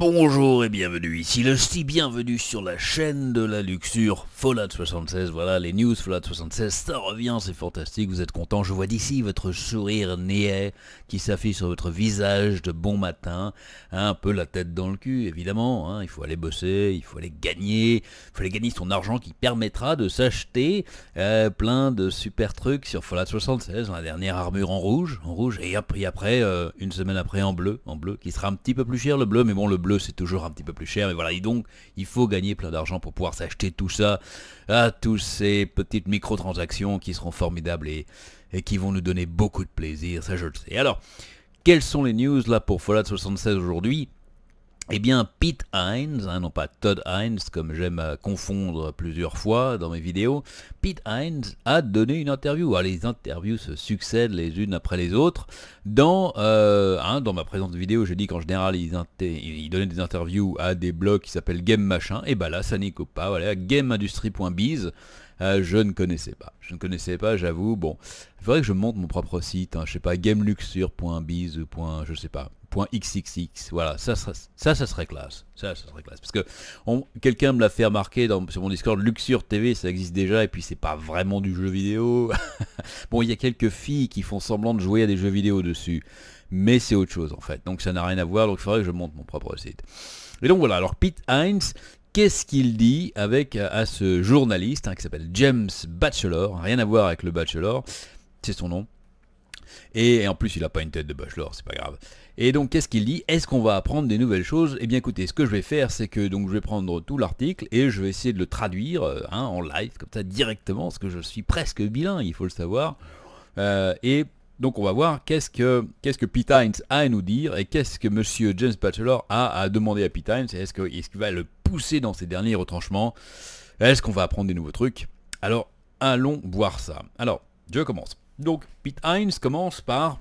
Bonjour et bienvenue, ici le si bienvenue sur la chaîne de la luxure Fallout 76, voilà les news Fallout 76, ça revient, c'est fantastique, vous êtes content, je vois d'ici votre sourire néais qui s'affiche sur votre visage de bon matin, hein, un peu la tête dans le cul évidemment, hein, il faut aller bosser, il faut aller gagner, il faut aller gagner son argent qui permettra de s'acheter euh, plein de super trucs sur Fallout 76, la dernière armure en rouge, en rouge, et après, après euh, une semaine après en bleu, en bleu, qui sera un petit peu plus cher le bleu, mais bon le bleu c'est toujours un petit peu plus cher. Mais voilà, et donc, il faut gagner plein d'argent pour pouvoir s'acheter tout ça, à tous ces petites microtransactions qui seront formidables et, et qui vont nous donner beaucoup de plaisir, ça je le sais. Alors, quelles sont les news là pour Fallout 76 aujourd'hui eh bien, Pete Hines, hein, non pas Todd Hines, comme j'aime confondre plusieurs fois dans mes vidéos, Pete Hines a donné une interview. Alors, ah, les interviews se succèdent les unes après les autres. Dans, euh, hein, dans ma présente vidéo, j'ai dit qu'en général, il, donnaient des interviews à des blogs qui s'appellent Game Machin. Et eh bah ben là, ça n'y pas. Voilà, gameindustrie.biz. Euh, je ne connaissais pas. Je ne connaissais pas, j'avoue. Bon, il faudrait que je monte mon propre site. Hein. je sais pas, gameluxure.biz. Je sais pas. .xxx, voilà, ça, ça, ça, serait classe, ça, ça serait classe, parce que quelqu'un me l'a fait remarquer dans, sur mon Discord, Luxure TV, ça existe déjà, et puis c'est pas vraiment du jeu vidéo, bon, il y a quelques filles qui font semblant de jouer à des jeux vidéo dessus, mais c'est autre chose en fait, donc ça n'a rien à voir, donc il faudrait que je monte mon propre site. Et donc voilà, alors Pete Hines, qu'est-ce qu'il dit avec euh, à ce journaliste hein, qui s'appelle James Bachelor, rien à voir avec le Bachelor, c'est son nom. Et, en plus il n'a pas une tête de Bachelor, c'est pas grave. Et donc qu'est-ce qu'il dit Est-ce qu'on va apprendre des nouvelles choses Eh bien écoutez, ce que je vais faire, c'est que donc je vais prendre tout l'article et je vais essayer de le traduire euh, hein, en live, comme ça directement, parce que je suis presque bilingue, il faut le savoir. Euh, et donc on va voir qu'est-ce que, qu'est-ce que Pete Hines a à nous dire et qu'est-ce que Monsieur James Bachelor a à demander à Pete Hines est-ce qu'il va le poussé dans ces derniers retranchements. Est-ce qu'on va apprendre des nouveaux trucs Alors, allons voir ça. Alors, je commence. Donc, Pete heinz commence par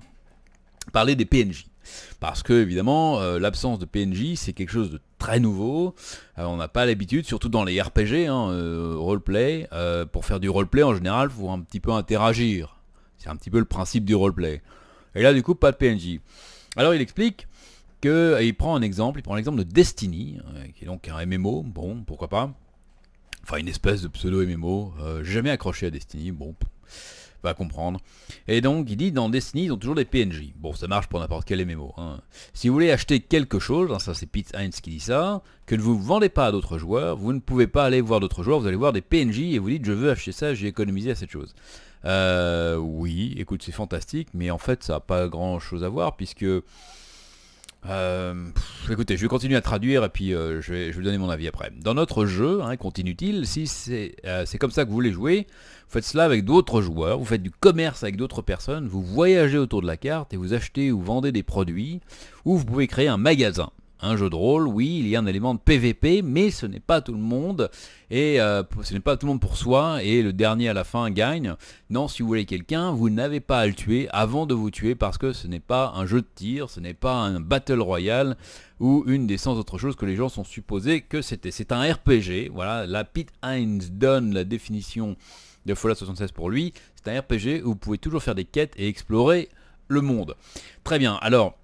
parler des PNJ. Parce que, évidemment, euh, l'absence de PNJ, c'est quelque chose de très nouveau. Euh, on n'a pas l'habitude, surtout dans les RPG, un hein, euh, roleplay. pour faire du roleplay, en général, pour faut un petit peu interagir. C'est un petit peu le principe du roleplay. Et là, du coup, pas de PNJ. Alors, il explique que, il prend un exemple, il prend l'exemple de Destiny, euh, qui est donc un MMO, bon, pourquoi pas. Enfin, une espèce de pseudo-MMO, euh, jamais accroché à Destiny, bon, va comprendre. Et donc, il dit, dans Destiny, ils ont toujours des PNJ. Bon, ça marche pour n'importe quel MMO. Hein. Si vous voulez acheter quelque chose, hein, ça c'est Pete Heinz qui dit ça, que ne vous vendez pas à d'autres joueurs, vous ne pouvez pas aller voir d'autres joueurs, vous allez voir des PNJ et vous dites, je veux acheter ça, j'ai économisé à cette chose. Euh, oui, écoute, c'est fantastique, mais en fait, ça n'a pas grand-chose à voir, puisque euh, écoutez, je vais continuer à traduire et puis euh, je, vais, donner mon avis après. Dans notre jeu, hein, continue-t-il, si euh, c'est comme ça que vous voulez jouer, vous faites cela avec d'autres joueurs, vous faites du commerce avec d'autres personnes, vous voyagez autour de la carte et vous achetez ou vendez des produits, ou vous pouvez créer un magasin un jeu de rôle, oui, il y a un élément de PVP, mais ce n'est pas tout le monde, et euh, ce n'est pas tout le monde pour soi, et le dernier à la fin gagne. Non, si vous voulez quelqu'un, vous n'avez pas à le tuer avant de vous tuer, parce que ce n'est pas un jeu de tir, ce n'est pas un battle royale, ou une des 100 autres choses que les gens sont supposés que c'était. C'est un RPG, voilà, la Pete Hines donne la définition de Fallout 76 pour lui, c'est un RPG où vous pouvez toujours faire des quêtes et explorer le monde. Très bien, alors...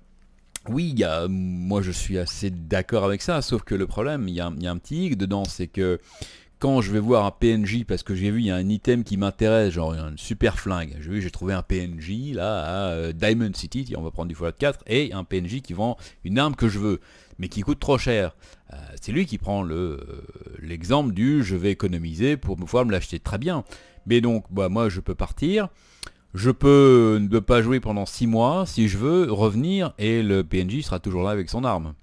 Oui, moi je suis assez d'accord avec ça, sauf que le problème, il y, a un petit hic dedans, c'est que quand je vais voir un PNJ, parce que j'ai vu, il y a un item qui m'intéresse, genre une super flingue. J'ai vu, j'ai trouvé un PNJ, là, à euh, Diamond City, on va prendre du Fallout 4, et un PNJ qui vend une arme que je veux, mais qui coûte trop cher. Euh, c'est lui qui prend euh, l'exemple le, du « je vais économiser pour pouvoir me l'acheter ». Très bien. Mais donc, bah, moi, je peux partir, je peux ne pas jouer pendant 6 mois, si je veux, revenir, et le PNJ sera toujours là avec son arme.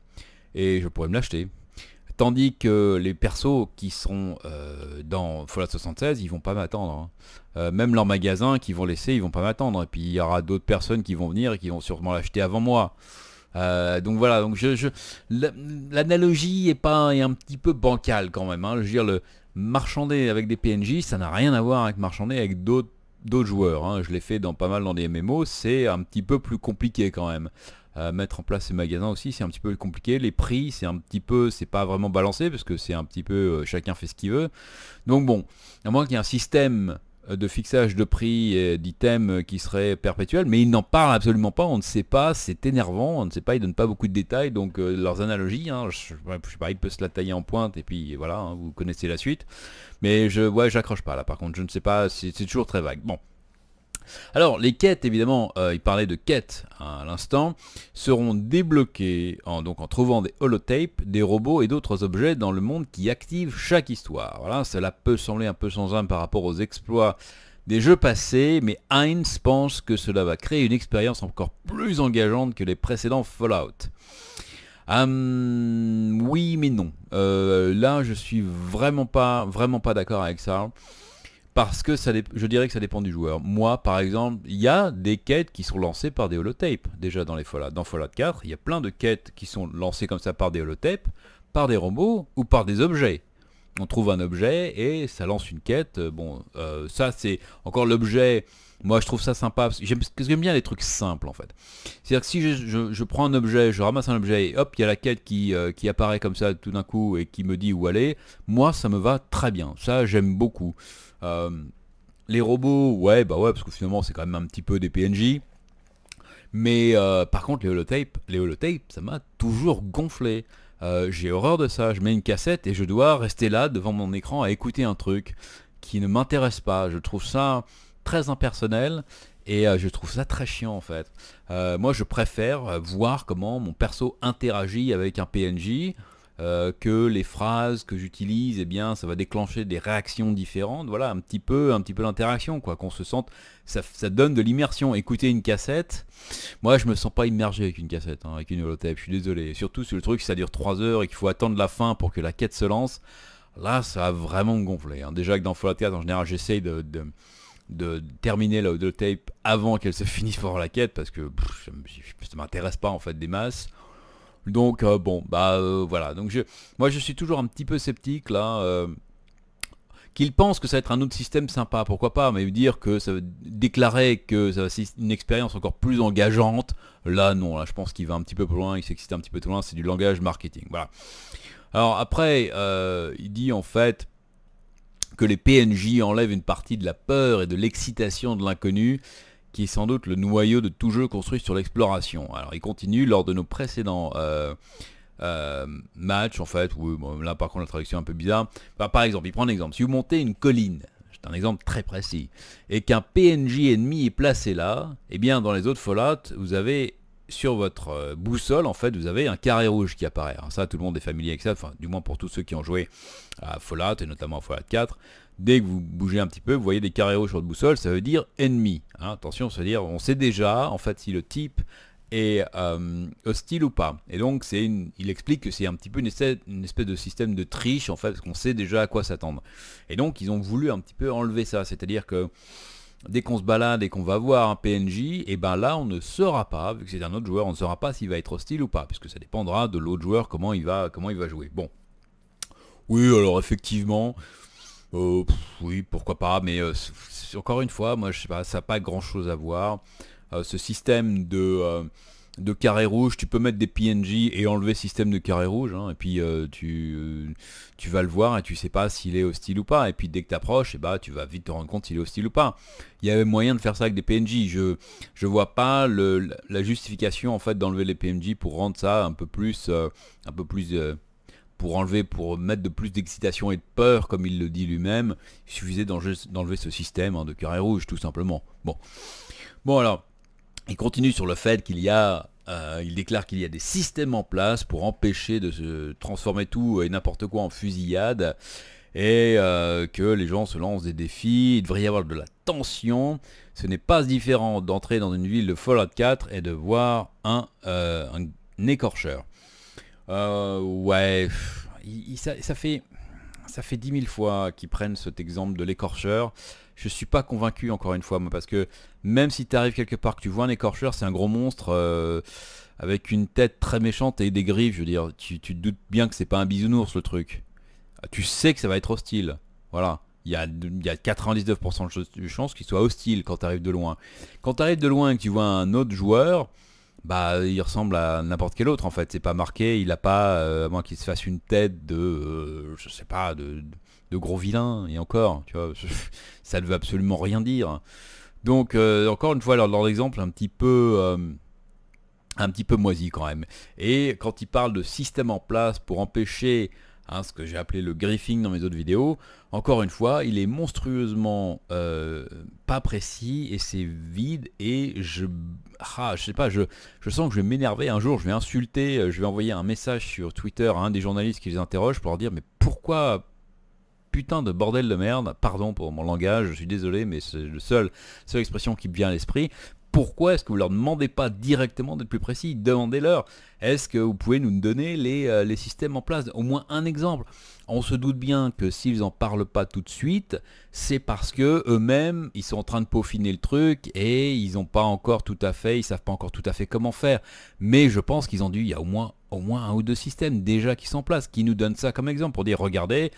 Et je pourrais me l'acheter. Tandis que les persos qui sont euh, dans Fallout 76, ils vont pas m'attendre. Hein. Euh, même leurs magasins qu'ils vont laisser, ils vont pas m'attendre. Et puis il y aura d'autres personnes qui vont venir et qui vont sûrement l'acheter avant moi. Euh, donc voilà, donc je, l'analogie est pas un petit peu bancale quand même. Hein. Je veux dire, le marchander avec des PNJ, ça n'a rien à voir avec marchander avec d'autres d'autres joueurs, hein. je l'ai fait dans pas mal dans des MMO, c'est un petit peu plus compliqué quand même. Euh, mettre en place ces magasins aussi c'est un petit peu compliqué les prix c'est un petit peu c'est pas vraiment balancé parce que c'est un petit peu euh, chacun fait ce qu'il veut donc bon à moins qu'il y ait un système euh, de fixage de prix d'items qui serait perpétuels, mais ils n'en parlent absolument pas, on ne sait pas, c'est énervant, on ne sait pas, ils donnent pas beaucoup de détails, donc euh, leurs analogies, hein, je, sais pas, ils peuvent se la tailler en pointe, et puis voilà, hein, vous connaissez la suite, mais je, vois j'accroche pas là, par contre, je ne sais pas, c'est toujours très vague. Bon, alors, les quêtes, évidemment, euh, il parlait de quêtes à l'instant, seront débloquées en, donc, en trouvant des holotapes, des robots et d'autres objets dans le monde qui activent chaque histoire. Voilà, cela peut sembler un peu sans âme par rapport aux exploits des jeux passés, mais Heinz pense que cela va créer une expérience encore plus engageante que les précédents Fallout. Hum, oui mais non. Euh, là je suis vraiment pas vraiment pas d'accord avec ça parce que ça, je dirais que ça dépend du joueur. Moi, par exemple, il y a des quêtes qui sont lancées par des holotapes, déjà dans les Fallout. Dans Fallout 4, il y a plein de quêtes qui sont lancées comme ça par des holotapes, par des robots ou par des objets. On trouve un objet et ça lance une quête. Euh, bon, euh, ça c'est encore l'objet moi, je trouve ça sympa, parce que j'aime bien les trucs simples, en fait. C'est-à-dire que si je, prends un objet, je ramasse un objet, et hop, il y a la quête qui, euh, qui apparaît comme ça tout d'un coup, et qui me dit où aller, moi, ça me va très bien. Ça, j'aime beaucoup. Euh, les robots, ouais, bah ouais, parce que finalement, c'est quand même un petit peu des PNJ. Mais euh, par contre, les holotapes, les ça m'a toujours gonflé. j'ai horreur de ça. Je mets une cassette et je dois rester là devant mon écran à écouter un truc qui ne m'intéresse pas. Je trouve ça très impersonnel et euh, je trouve ça très chiant en fait. Euh, moi je préfère euh, voir comment mon perso interagit avec un PNJ, que les phrases que j'utilise, et eh bien ça va déclencher des réactions différentes. Voilà, un petit peu, un petit peu l'interaction, quoi, qu'on se sente. Ça, donne de l'immersion. Écouter une cassette, moi je me sens pas immergé avec une cassette, hein, avec une holotape, je suis désolé. Surtout sur le truc, ça dure 3 heures et qu'il faut attendre la fin pour que la quête se lance. Là, ça a vraiment gonflé. Hein. Déjà que dans Fallout 4, en général, j'essaye de de terminer la tape avant qu'elle se finisse pour la quête parce que ça ça m'intéresse pas en fait des masses. Donc euh, bon bah euh, voilà donc je moi je suis toujours un petit peu sceptique là euh, qu'il pense que ça va être un autre système sympa pourquoi pas mais dire que ça va déclarer que ça va une expérience encore plus engageante là non là je pense qu'il va un petit peu plus loin il s'excite un petit peu plus loin c'est du langage marketing voilà alors après il dit en fait que les PNJ enlèvent une partie de la peur et de l'excitation de l'inconnu, qui est sans doute le noyau de tout jeu construit sur l'exploration. Alors il continue lors de nos précédents euh, euh, matchs, en fait, où, là par contre la traduction est un peu bizarre. par exemple, il prend un exemple, si vous montez une colline, c'est un exemple très précis, et qu'un PNJ ennemi est placé là, et eh bien dans les autres Fallout, vous avez sur votre euh, boussole, en fait, vous avez un carré rouge qui apparaît. Hein. ça, tout le monde est familier avec ça, enfin, du moins pour tous ceux qui ont joué à Fallout, et notamment à Fallout 4. Dès que vous bougez un petit peu, vous voyez des carrés rouges sur votre boussole, ça veut dire ennemi. Hein. Attention, ça veut dire, on sait déjà, en fait, si le type est euh, hostile ou pas. Et donc, c'est une... il explique que c'est un petit peu une espèce, une espèce, de système de triche, en fait, parce qu'on sait déjà à quoi s'attendre. Et donc, ils ont voulu un petit peu enlever ça, c'est-à-dire que dès qu'on se balade et qu'on va voir un PNJ, et eh ben là on ne saura pas, vu que c'est un autre joueur, on ne saura pas s'il va être hostile ou pas, puisque ça dépendra de l'autre joueur comment il va, comment il va jouer. Bon. Oui, alors effectivement, euh, oui, pourquoi pas, mais euh, encore une fois, moi je sais pas, ça n'a pas grand chose à voir. Euh, ce système de de carré rouge, tu peux mettre des PNJ et enlever système de carré rouge hein, et puis euh, tu, euh, tu vas le voir et tu sais pas s'il est hostile ou pas, et puis dès que t'approches, et eh bah, ben, tu vas vite te rendre compte s'il est hostile ou pas. Il y a moyen de faire ça avec des PNJ, je, je vois pas la justification en fait d'enlever les PNJ pour rendre ça un peu plus... Euh, un peu plus pour enlever, pour mettre de plus d'excitation et de peur, comme il le dit lui-même, il suffisait d'enlever ce système hein, de carré rouge tout simplement. Bon, bon alors, il continue sur le fait qu'il y a euh, il déclare qu'il y a des systèmes en place pour empêcher de se transformer tout et n'importe quoi en fusillade et euh, que les gens se lancent des défis, il devrait y avoir de la tension. Ce n'est pas différent d'entrer dans une ville de Fallout 4 et de voir un, euh, écorcheur. ouais, ça, fait, ça fait 10 000 fois qu'ils prennent cet exemple de l'écorcheur je suis pas convaincu encore une fois moi parce que même si tu arrives quelque part que tu vois un écorcheur, c'est un gros monstre euh, avec une tête très méchante et des griffes, je veux dire, tu, te doutes bien que c'est pas un bisounours le truc. Ah, tu sais que ça va être hostile. Voilà. Il y a, 99% de chances qu'il soit hostile quand tu arrives de loin. Quand tu arrives de loin et que tu vois un autre joueur, bah il ressemble à n'importe quel autre en fait. C'est pas marqué, il a pas, euh, à moins qu'il se fasse une tête de, euh, je sais pas, de de gros vilains, et encore, tu vois, ça ne veut absolument rien dire. Donc, euh, encore une fois, alors, dans l'exemple un petit peu... Euh, un petit peu moisi quand même. Et quand il parle de système en place pour empêcher hein, ce que j'ai appelé le griffing dans mes autres vidéos, encore une fois, il est monstrueusement euh, pas précis et c'est vide et je... Ah, je sais pas, je, je sens que je vais m'énerver un jour, je vais insulter, je vais envoyer un message sur Twitter à un des journalistes qui les interroge pour leur dire mais pourquoi putain de bordel de merde, pardon pour mon langage, je suis désolé, mais c'est la seul, seule expression qui me vient à l'esprit. Pourquoi est-ce que vous leur demandez pas directement d'être plus précis Demandez-leur. Est-ce que vous pouvez nous donner euh, les, systèmes en place Au moins un exemple. On se doute bien que s'ils n'en parlent pas tout de suite, c'est parce que eux-mêmes, ils sont en train de peaufiner le truc et ils n'ont pas encore tout à fait, ils savent pas encore tout à fait comment faire. Mais je pense qu'ils ont dû, il y a au moins au moins un ou deux systèmes déjà qui sont en place, qui nous donnent ça comme exemple pour dire regardez,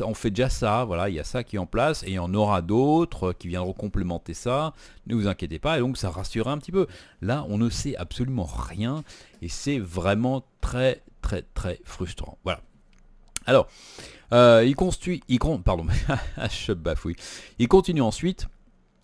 on fait déjà ça, voilà, il y a ça qui est en place et il y en aura d'autres qui viendront complémenter ça, ne vous inquiétez pas, et donc ça rassure un petit peu. Là, on ne sait absolument rien et c'est vraiment très très très frustrant. Voilà. Alors, euh, il, pardon, il continue ensuite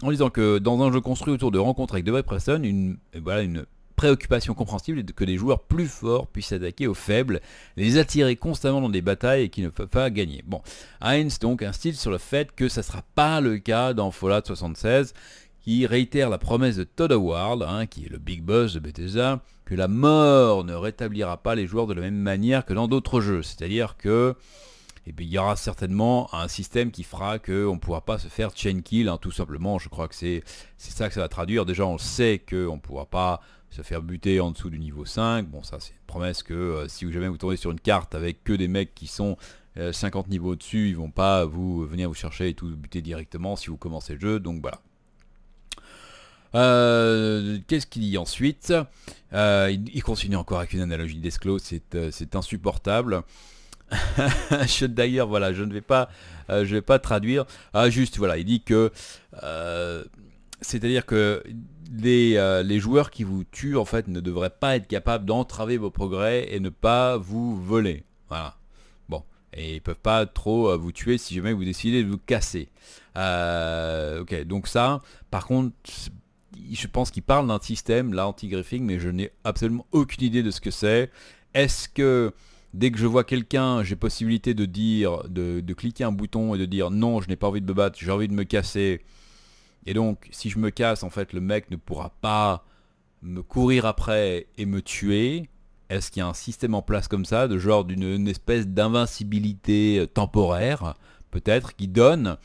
en disant que dans un jeu construit autour de rencontres avec de vraies personnes, une, voilà, une préoccupation compréhensible est que les joueurs plus forts puissent s'attaquer aux faibles, les attirer constamment dans des batailles et qui ne peuvent pas gagner. Bon, Heinz donc insiste sur le fait que ça ne sera pas le cas dans Fallout 76 qui réitère la promesse de Todd Howard, hein, qui est le big boss de Bethesda, que la mort ne rétablira pas les joueurs de la même manière que dans d'autres jeux. C'est-à-dire que eh ben, il y aura certainement un système qui fera qu'on ne pourra pas se faire chain kill, hein, tout simplement. Je crois que c'est ça que ça va traduire. Déjà, on sait qu'on ne pourra pas se faire buter en dessous du niveau 5. Bon, ça, c'est une promesse que euh, si si jamais vous tombez sur une carte avec que des mecs qui sont 50 euh, niveaux au-dessus, ils vont pas vous venir vous chercher et tout buter directement si vous commencez le jeu. Donc voilà. Euh, qu'est-ce qu'il dit ensuite euh, il, continue encore avec une analogie d'esclos, euh, c'est insupportable. D'ailleurs, voilà, je ne vais pas, je vais pas traduire. Ah, juste, voilà, il dit que... C'est-à-dire que les, joueurs qui vous tuent en fait ne devraient pas être capables d'entraver vos progrès et ne pas vous voler. Voilà. Bon. Et ils peuvent pas trop vous tuer si jamais vous décidez de vous casser. ok, donc ça, par contre, je pense qu'il parle d'un système, là, anti-griffing, mais je n'ai absolument aucune idée de ce que c'est. Est-ce que dès que je vois quelqu'un, j'ai possibilité de dire, de, de, cliquer un bouton et de dire non, je n'ai pas envie de me battre, j'ai envie de me casser. Et donc, si je me casse, en fait, le mec ne pourra pas me courir après et me tuer. Est-ce qu'il y a un système en place comme ça, de genre d'une espèce d'invincibilité euh, temporaire, peut-être, qui donne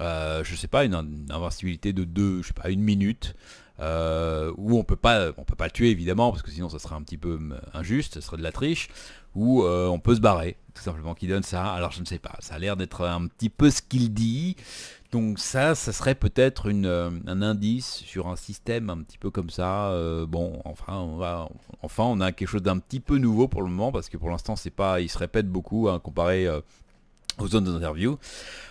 euh, je sais pas, une, invincibilité de deux, je sais pas, une minute, euh, où on peut pas, on peut pas le tuer évidemment, parce que sinon ça serait un petit peu hum, injuste, ça serait de la triche, ou euh, on peut se barrer, tout simplement, qui donne ça. Alors je ne sais pas, ça a l'air d'être un petit peu ce qu'il dit, donc ça, ça serait peut-être un indice sur un système un petit peu comme ça. bon, enfin, on va, enfin, on a quelque chose d'un petit peu nouveau pour le moment parce que pour l'instant, c'est pas, il se répète beaucoup hein, comparé aux zones d'interview.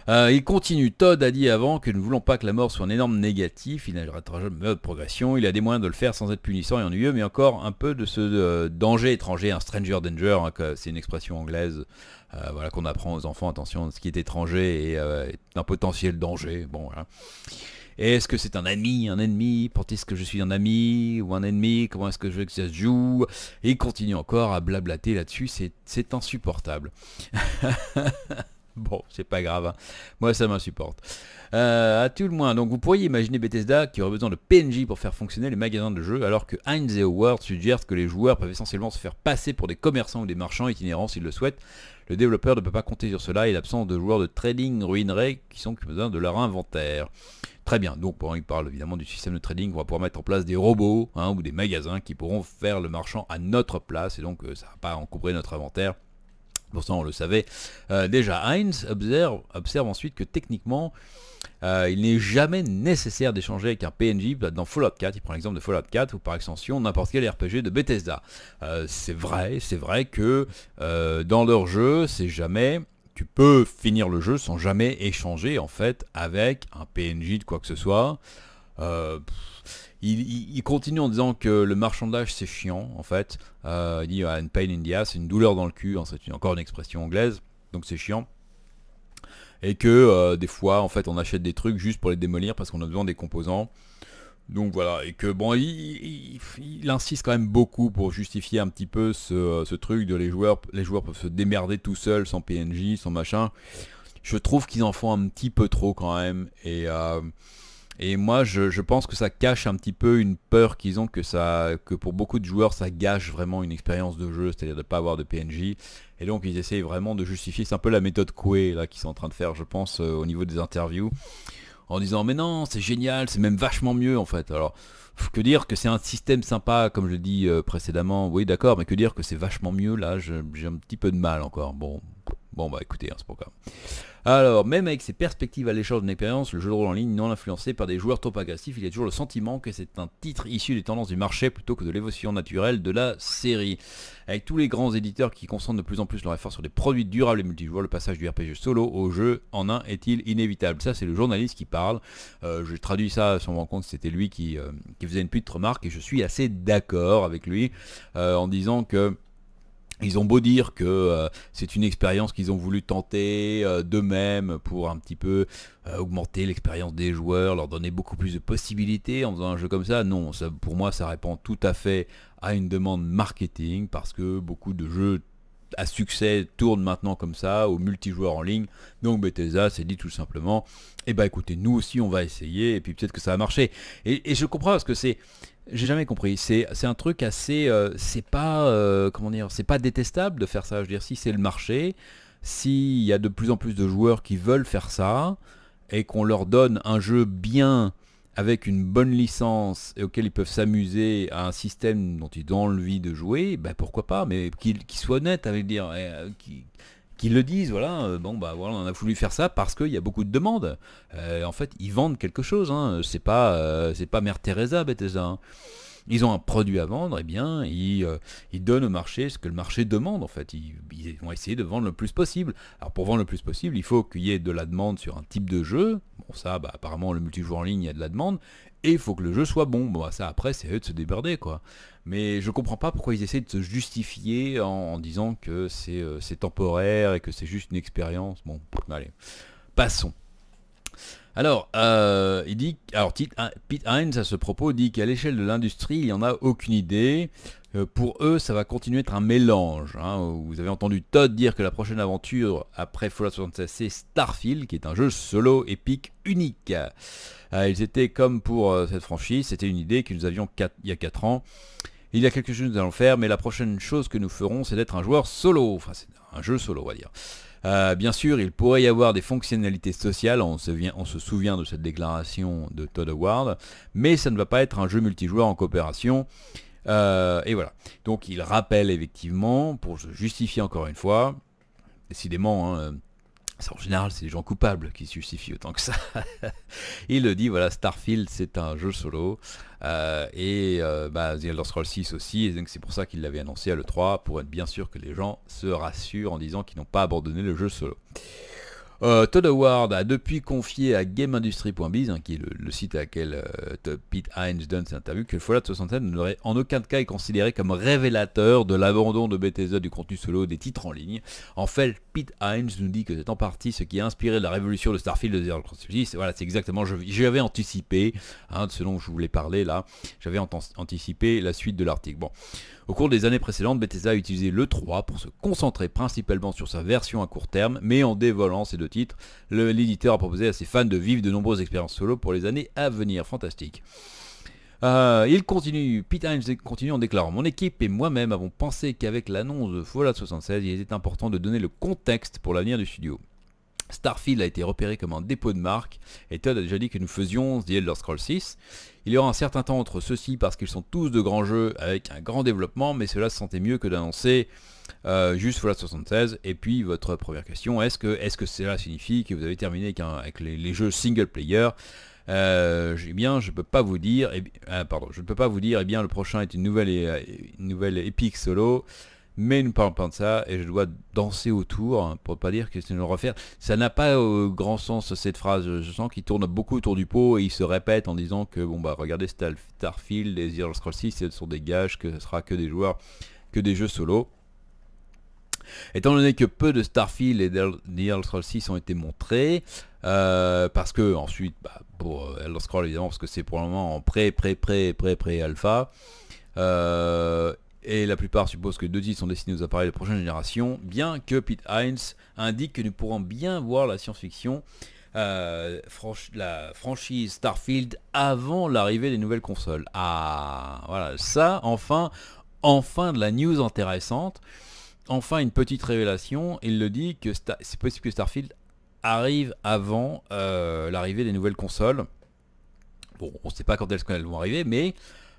Euh, il continue, Todd a dit avant que nous ne voulons pas que la mort soit un énorme négatif, il n'a pas de progression, il a des moyens de le faire sans être punissant et ennuyeux, mais encore un peu de ce euh, danger étranger, un stranger danger, hein, c'est une expression anglaise euh, voilà, qu'on apprend aux enfants, attention, ce qui est étranger est, un potentiel danger. Bon, voilà. Est-ce que c'est un ami, un ennemi Pour est-ce que je suis un ami ou un ennemi Comment est-ce que je veux que ça se joue Et il continue encore à blablater là-dessus, c'est insupportable. Bon, c'est pas grave. Hein. Moi, ça m'insupporte. A euh, à tout le moins, donc vous pourriez imaginer Bethesda qui aurait besoin de PNJ pour faire fonctionner les magasins de jeux, alors que Heinz et Howard suggèrent que les joueurs peuvent essentiellement se faire passer pour des commerçants ou des marchands itinérants s'ils le souhaitent, le développeur ne peut pas compter sur cela et l'absence de joueurs de trading ruinerait qui sont besoin de leur inventaire. Très bien, donc bon, il parle évidemment du système de trading, on va pouvoir mettre en place des robots hein, ou des magasins qui pourront faire le marchand à notre place et donc ça euh, ça va pas encombrer notre inventaire Pourtant, on le savait. Euh, déjà, Heinz observe, ensuite que techniquement, euh, il n'est jamais nécessaire d'échanger avec un PNJ dans Fallout 4. Il prend l'exemple de Fallout 4 ou par extension n'importe quel RPG de Bethesda. Euh, c'est vrai, c'est vrai que dans leur jeu, c'est jamais... Tu peux finir le jeu sans jamais échanger en fait avec un PNJ de quoi que ce soit il, continue en disant que le marchandage c'est chiant en fait. Euh, il dit ah, une pain in the ass, une douleur dans le cul, hein, c'est encore une expression anglaise, donc c'est chiant. Et que euh, des fois en fait on achète des trucs juste pour les démolir parce qu'on a besoin des composants. Donc voilà, et que bon, il, insiste quand même beaucoup pour justifier un petit peu ce, truc de les joueurs, les joueurs peuvent se démerder tout seuls, sans PNJ, sans machin. Je trouve qu'ils en font un petit peu trop quand même, et euh, et moi, je, pense que ça cache un petit peu une peur qu'ils ont que, ça, que pour beaucoup de joueurs, ça gâche vraiment une expérience de jeu, c'est-à-dire de ne pas avoir de PNJ. Et donc, ils essayent vraiment de justifier. C'est un peu la méthode Coué, là, qu'ils sont en train de faire, je pense, euh, au niveau des interviews. En disant, mais non, c'est génial, c'est même vachement mieux, en fait. Alors, que dire que c'est un système sympa, comme je dis euh, précédemment, oui d'accord, mais que dire que c'est vachement mieux, là j'ai un petit peu de mal encore. Bon, bon bah écoutez, hein, c'est pas grave. Alors, même avec ses perspectives à l'échange d'une expérience, le jeu de rôle en ligne non influencé par des joueurs trop agressifs, il y a toujours le sentiment que c'est un titre issu des tendances du marché plutôt que de l'évolution naturelle de la série. Avec tous les grands éditeurs qui concentrent de plus en plus leur effort sur des produits durables et multijoueurs, le passage du RPG solo au jeu en un est-il inévitable Ça, c'est le journaliste qui parle. Euh, je traduis ça à son compte, c'était lui qui, euh, faisait une petite remarque et je suis assez d'accord avec lui euh, en disant que ils ont beau dire que euh, c'est une expérience qu'ils ont voulu tenter de euh, d'eux-mêmes pour un petit peu augmenter l'expérience des joueurs, leur donner beaucoup plus de possibilités en faisant un jeu comme ça. Non, ça, pour moi ça répond tout à fait à une demande marketing parce que beaucoup de jeux à succès tourne maintenant comme ça, au multijoueur en ligne. Donc Bethesda s'est dit tout simplement, eh ben écoutez, nous aussi on va essayer, et puis peut-être que ça va marcher. Et, je comprends parce que c'est, j'ai jamais compris. C'est un truc assez, euh, c'est pas, euh, comment dire, c'est pas détestable de faire ça. Je veux dire, si c'est le marché, s'il y a de plus en plus de joueurs qui veulent faire ça et qu'on leur donne un jeu bien avec une bonne licence et auquel ils peuvent s'amuser à un système dont ils ont envie de jouer, ben pourquoi pas, mais qu'ils soient honnêtes avec hein, dire, euh, qu'ils le disent, voilà, euh, bon bah voilà, on a voulu faire ça parce qu'il y a beaucoup de demandes. Euh, en fait, ils vendent quelque chose, hein, c'est pas, c'est pas Mère Teresa, Bethesda. Hein ils ont un produit à vendre, et eh bien euh, ils, donnent au marché ce que le marché demande en fait. Ils, vont essayer de vendre le plus possible. Alors pour vendre le plus possible, il faut qu'il y ait de la demande sur un type de jeu. Bon ça, bah, apparemment le multijoueur en ligne, il y a de la demande. Et il faut que le jeu soit bon. Bon bah, ça après, c'est eux de se déberder quoi. Mais je comprends pas pourquoi ils essaient de se justifier en, disant que euh, c'est temporaire et que c'est juste une expérience. Bon, allez, passons. Alors, euh, il dit, hein, Pete Hines à ce propos dit qu'à l'échelle de l'industrie, il n'y en a aucune idée. Euh, pour eux, ça va continuer à être un mélange. Hein. Vous avez entendu Todd dire que la prochaine aventure après Fallout 76, c'est Starfield, qui est un jeu solo épique unique. Euh, ils étaient comme pour cette franchise, c'était une idée que nous avions il y a 4 ans. Il y a quelque chose que nous allons faire, mais la prochaine chose que nous ferons, c'est d'être un joueur solo. Enfin, c'est un jeu solo, on va dire. Euh, bien sûr, il pourrait y avoir des fonctionnalités sociales, on se, vient, on se souvient de cette déclaration de Todd Howard, mais ça ne va pas être un jeu multijoueur en coopération. Euh, et voilà. Donc il rappelle effectivement, pour se justifier encore une fois, décidément, hein, en général, c'est les gens coupables qui justifient autant que ça. il le dit, voilà, Starfield, c'est un jeu solo. Euh, et euh, bah, The Elder Scrolls 6 aussi. donc c'est pour ça qu'il l'avait annoncé à l'E3, pour être bien sûr que les gens se rassurent en disant qu'ils n'ont pas abandonné le jeu solo. Euh, Todd Howard a depuis confié à GameIndustry.biz, hein, qui est le, site à laquelle euh, Pete Hines donne ses interviews, que le Fallout ne n'aurait en aucun cas est considéré comme révélateur de l'abandon de Bethesda du contenu solo des titres en ligne. En fait, Pete Hines nous dit que c'est en partie ce qui a inspiré la révolution de Starfield de Zero Voilà, c'est exactement, j'avais anticipé, selon hein, de ce dont je voulais parler là, j'avais anticipé la suite de l'article. Bon. Au cours des années précédentes, Bethesda a utilisé le 3 pour se concentrer principalement sur sa version à court terme, mais en dévoilant ces deux titres, l'éditeur a proposé à ses fans de vivre de nombreuses expériences solo pour les années à venir. Fantastique. Euh, il continue, Pete Hines continue en déclarant Mon équipe et moi-même avons pensé qu'avec l'annonce de Fallout 76, il était important de donner le contexte pour l'avenir du studio. Starfield a été repéré comme un dépôt de marque et Todd a déjà dit que nous faisions The Elder Scrolls 6 il y aura un certain temps entre ceux-ci parce qu'ils sont tous de grands jeux avec un grand développement, mais cela se sentait mieux que d'annoncer euh, juste Fallout 76. Et puis votre première question, est-ce que, que cela signifie que vous avez terminé avec, les, jeux single player eh bien, je peux pas vous dire. Eh euh, je ne peux pas vous dire. Eh bien, le prochain est une nouvelle, euh, une nouvelle épique solo mais il ne parle pas de ça et je dois danser autour pour ne pas dire que c'est une refaire. Ça n'a pas euh, grand sens cette phrase. Je sens qu'il tourne beaucoup autour du pot et il se répète en disant que bon bah regardez Starfield et The Scrolls 6, ce sont des gages que ce sera que des joueurs, que des jeux solo. Étant donné que peu de Starfield et Elder Scrolls 6 ont été montrés, euh, parce que ensuite, bah, pour euh, Elder Scrolls évidemment, parce que c'est pour le moment en pré, pré, pré, pré, pré-alpha, et la plupart supposent que deux titres sont destinés aux appareils de prochaine génération, bien que Pete Hines indique que nous pourrons bien voir la science-fiction, euh, la franchise Starfield avant l'arrivée des nouvelles consoles. Ah, voilà, ça, enfin, enfin de la news intéressante, enfin une petite révélation, il le dit que c'est possible que Starfield arrive avant euh, l'arrivée des nouvelles consoles. Bon, on ne sait pas quand quand elles vont arriver, mais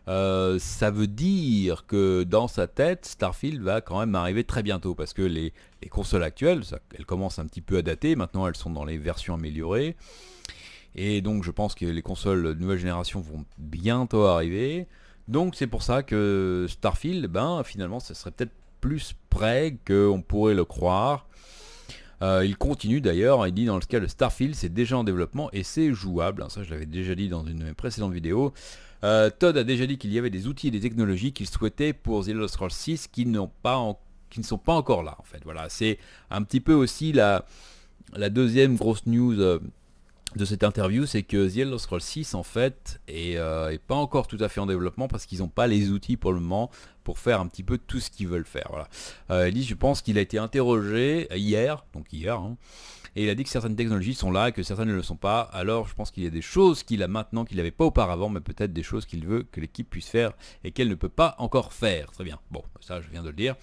euh, ça veut dire que dans sa tête, Starfield va quand même arriver très bientôt parce que les, consoles actuelles, elles commencent un petit peu à dater. Maintenant, elles sont dans les versions améliorées. Et donc, je pense que les consoles de nouvelle génération vont bientôt arriver. Donc, c'est pour ça que Starfield, ben, finalement, ce serait peut-être plus près qu'on pourrait le croire. Euh, il continue d'ailleurs, il dit dans le cas de Starfield, c'est déjà en développement et c'est jouable. Hein, ça, je l'avais déjà dit dans une précédente vidéo. Euh, Todd a déjà dit qu'il y avait des outils et des technologies qu'il souhaitait pour The Elder Scrolls 6 qui, pas qui ne sont pas encore là en fait. Voilà, c'est un petit peu aussi la, deuxième grosse news euh, de cette interview, c'est que The Elder Scrolls 6 en fait euh, est, pas encore tout à fait en développement parce qu'ils n'ont pas les outils pour le moment pour faire un petit peu tout ce qu'ils veulent faire. Voilà. je pense qu'il a été interrogé hier hier. Hein. Et il a dit que certaines technologies sont là et que certaines ne le sont pas. Alors je pense qu'il y a des choses qu'il a maintenant qu'il n'avait pas auparavant, mais peut-être des choses qu'il veut que l'équipe puisse faire et qu'elle ne peut pas encore faire. Très bien, bon, ça je viens de le dire.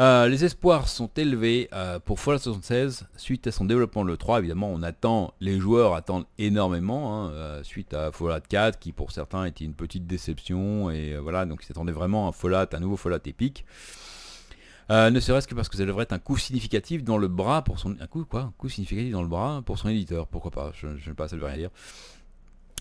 Euh, les espoirs sont élevés euh, pour Fallout 76 suite à son développement le 3. Évidemment, on attend, les joueurs attendent énormément hein, euh, suite à Fallout 4 qui pour certains était une petite déception et voilà donc ils attendaient vraiment un Fallout, un nouveau Fallout épique. Euh, ne serait-ce que parce que ça devrait être un coup significatif dans le bras pour son... Un quoi significatif dans le bras pour son éditeur. Pourquoi pas Je ne sais pas, ça ne veut rien dire.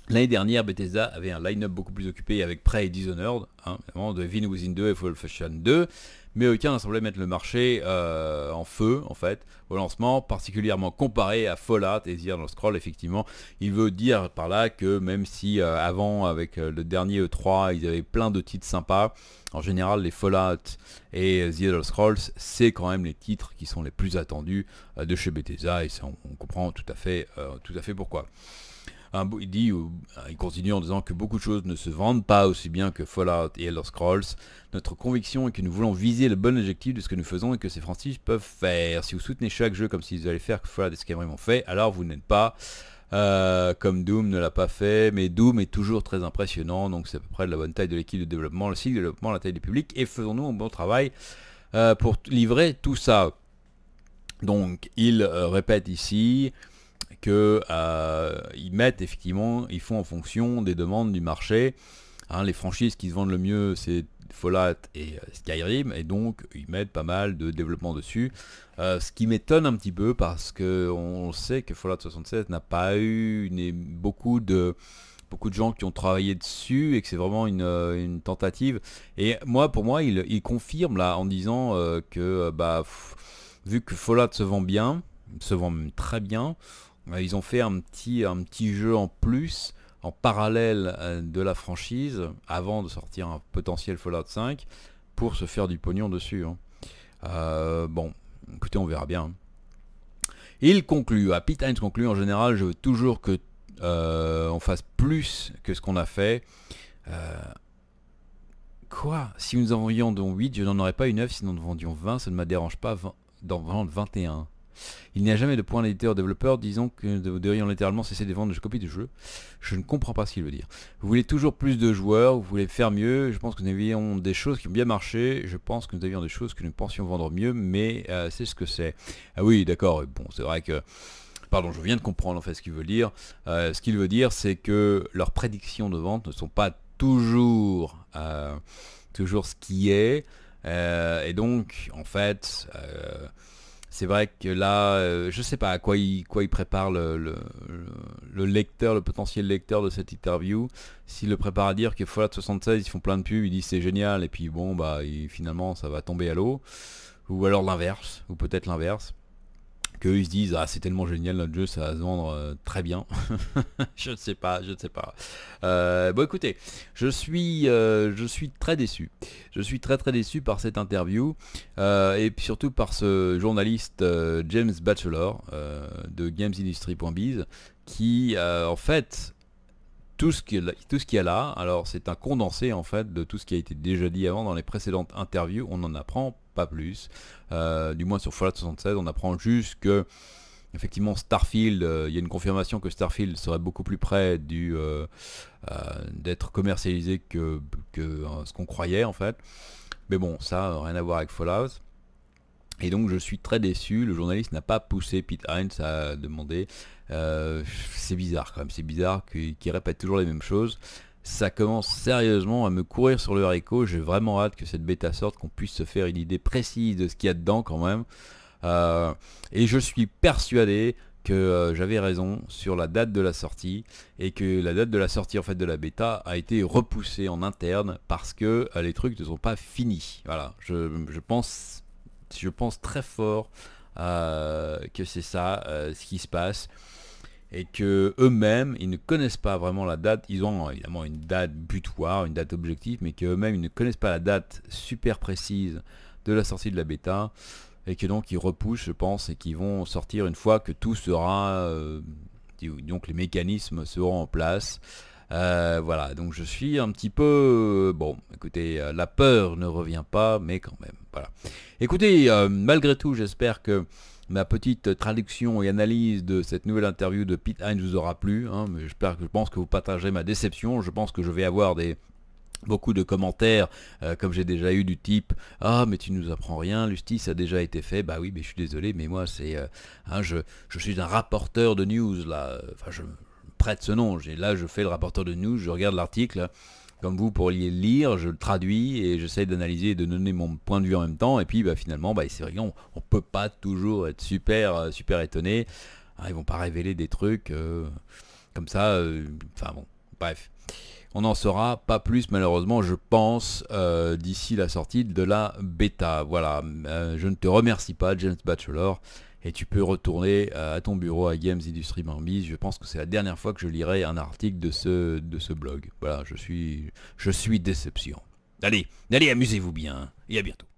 L'année dernière, Bethesda avait un line-up beaucoup plus occupé avec Prey et Dishonored, hein, de Within 2 et Full Fashion 2 mais aucun n'a semblait mettre le marché euh, en feu en fait au lancement, particulièrement comparé à Fallout et The Elder Scroll effectivement. Il veut dire par là que même si euh, avant avec euh, le dernier E3 ils avaient plein de titres sympas, en général les Fallout et The Elder Scrolls c'est quand même les titres qui sont les plus attendus de chez Bethesda et on, comprend tout à fait, tout à fait pourquoi. Euh, il continue en disant que beaucoup de choses ne se vendent pas aussi bien que Fallout et Elder Scrolls. Notre conviction est que nous voulons viser le bon objectif de ce que nous faisons et que ces franchises peuvent faire. Si vous soutenez chaque jeu comme s'ils allaient faire que Fallout et Skyrim ont fait, alors vous n'êtes pas euh, comme Doom ne l'a pas fait, mais Doom est toujours très impressionnant, donc c'est à peu près la bonne taille de l'équipe de développement, le cycle de développement, la taille du public, et faisons-nous un bon travail euh, pour livrer tout ça. Donc il répète ici que euh, ils mettent effectivement, ils font en fonction des demandes du marché. Hein, les franchises qui se vendent le mieux, c'est Folate et euh, Skyrim, et donc ils mettent pas mal de développement dessus. Euh, ce qui m'étonne un petit peu parce que on sait que Folate 76 n'a pas eu beaucoup de beaucoup de gens qui ont travaillé dessus et que c'est vraiment une, tentative. Et moi, pour moi, il, confirme là en disant que bah vu que Folate se vend bien, se vend même très bien, euh, ils ont fait un petit, un petit jeu en plus, en parallèle euh, de la franchise, avant de sortir un potentiel Fallout 5, pour se faire du pognon dessus. Hein. Euh, bon, écoutez, on verra bien. Hein. Il conclut, à Times conclut, en général, je veux toujours que on fasse plus que ce qu'on a fait. quoi Si nous en vendions 8, je n'en aurais pas une 9, si nous en vendions 20, ça ne me dérange pas d'en vendre 21. Il n'y a jamais de point d'éditeur développeur disant que nous devrions littéralement cesser de vendre des copies du jeu. Je ne comprends pas ce qu'il veut dire. Vous voulez toujours plus de joueurs, vous voulez faire mieux. Je pense que nous avions des choses qui ont bien marché. Je pense que nous avions des choses que nous pensions vendre mieux, mais euh, c'est ce que c'est. Ah oui, d'accord. Bon, c'est vrai que pardon, je viens de comprendre en fait ce qu'il veut dire. Euh, ce qu'il veut dire, c'est que leurs prédictions de vente ne sont pas toujours, euh, toujours ce qui est. et donc, en fait, c'est vrai que là, je euh, je sais pas à quoi il, prépare le, lecteur, le potentiel lecteur de cette interview. S'il le prépare à dire que Fallout 76, ils font plein de pubs, ils disent c'est génial, et puis bon, bah finalement ça va tomber à l'eau. Ou alors l'inverse, ou peut-être l'inverse ils se disent ah c'est tellement génial notre jeu ça va se vendre euh, très bien je ne sais pas je ne sais pas euh, bon écoutez je suis euh, je suis très déçu je suis très très déçu par cette interview et surtout par ce journaliste James Bachelor de GamesIndustry.biz qui en fait tout ce qu'il y a là, alors c'est un condensé en fait de tout ce qui a été déjà dit avant dans les précédentes interviews, on en apprend pas plus. Euh, du moins sur Fallout 76, on apprend juste que effectivement Starfield, euh, il y a une confirmation que Starfield serait beaucoup plus près du euh, d'être commercialisé que, ce qu'on croyait en fait. Mais bon, ça rien à voir avec Fallout. Et donc je suis très déçu, le journaliste n'a pas poussé Pete Hines à demander. c'est bizarre quand même, c'est bizarre qu'il répète toujours les mêmes choses ça commence sérieusement à me courir sur le haricot. J'ai vraiment hâte que cette bêta sorte, qu'on puisse se faire une idée précise de ce qu'il y a dedans quand même. Euh, et je suis persuadé que euh, j'avais raison sur la date de la sortie et que la date de la sortie en fait de la bêta a été repoussée en interne parce que euh, les trucs ne sont pas finis. Voilà, je pense très fort que c'est ça ce qui se passe et que eux-mêmes, ils ne connaissent pas vraiment la date. Ils ont évidemment une date butoir, une date objective, mais qu'eux-mêmes, ils ne connaissent pas la date super précise de la sortie de la bêta et que donc ils repoussent, je pense, et qu'ils vont sortir une fois que tout sera... Euh, donc les mécanismes seront en place. Euh, voilà, donc je suis un petit peu... Euh, bon, écoutez, la peur ne revient pas, mais quand même, voilà. Écoutez, malgré tout, j'espère que Ma petite traduction et analyse de cette nouvelle interview de Pete Hines vous aura plu. Hein, mais j'espère que je pense que vous partagez ma déception. Je pense que je vais avoir des, beaucoup de commentaires euh, comme j'ai déjà eu du type ah mais tu ne nous apprends rien l'ustice a déjà été fait bah oui mais je suis désolé mais moi c'est euh, hein, je, suis un rapporteur de news là enfin je, je prête ce nom là je fais le rapporteur de news je regarde l'article comme vous pourriez lire, je le traduis et j'essaie d'analyser et de donner mon point de vue en même temps. Et puis bah, finalement, bah, c'est vrai on peut pas toujours être super, euh, super étonné. Ah, ils vont pas révéler des trucs euh, comme ça. Euh, enfin bon, bref. On n'en saura pas plus malheureusement, je pense, d'ici la sortie de la bêta. Voilà, je ne te remercie pas, James Bachelor et tu peux retourner euh, à ton bureau à Games Industry Marmise. Je pense que c'est la dernière fois que je lirai un article de ce, de ce blog. Voilà, je suis, je suis déception. Allez, allez, amusez-vous bien et à bientôt.